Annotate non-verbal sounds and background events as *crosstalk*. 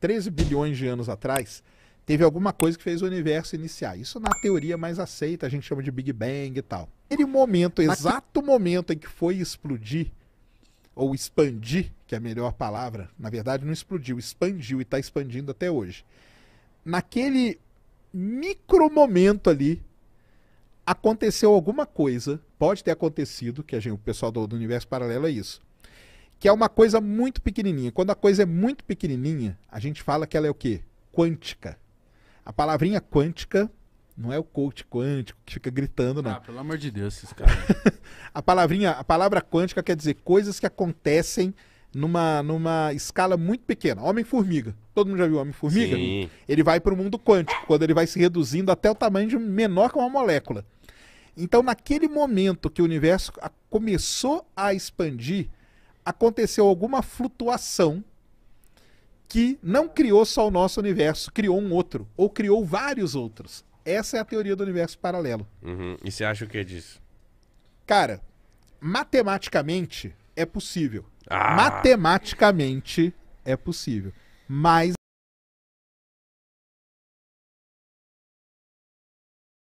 13 bilhões de anos atrás, teve alguma coisa que fez o universo iniciar. Isso na teoria mais aceita, a gente chama de Big Bang e tal. Aquele momento, exato momento em que foi explodir, ou expandir, que é a melhor palavra, na verdade não explodiu, expandiu e está expandindo até hoje. Naquele micro momento ali, aconteceu alguma coisa, pode ter acontecido, que a gente, o pessoal do, do universo paralelo é isso que é uma coisa muito pequenininha. Quando a coisa é muito pequenininha, a gente fala que ela é o quê? Quântica. A palavrinha quântica não é o coach quântico que fica gritando, não. Ah, pelo amor de Deus, esses caras. *laughs* a palavrinha, a palavra quântica quer dizer coisas que acontecem numa, numa escala muito pequena. Homem-formiga. Todo mundo já viu Homem-formiga? Ele vai para o mundo quântico, quando ele vai se reduzindo até o tamanho de menor que uma molécula. Então, naquele momento que o universo começou a expandir, aconteceu alguma flutuação que não criou só o nosso universo, criou um outro, ou criou vários outros. Essa é a teoria do universo paralelo. Uhum. E você acha o que é disso? Cara, matematicamente é possível. Ah. Matematicamente é possível. Mas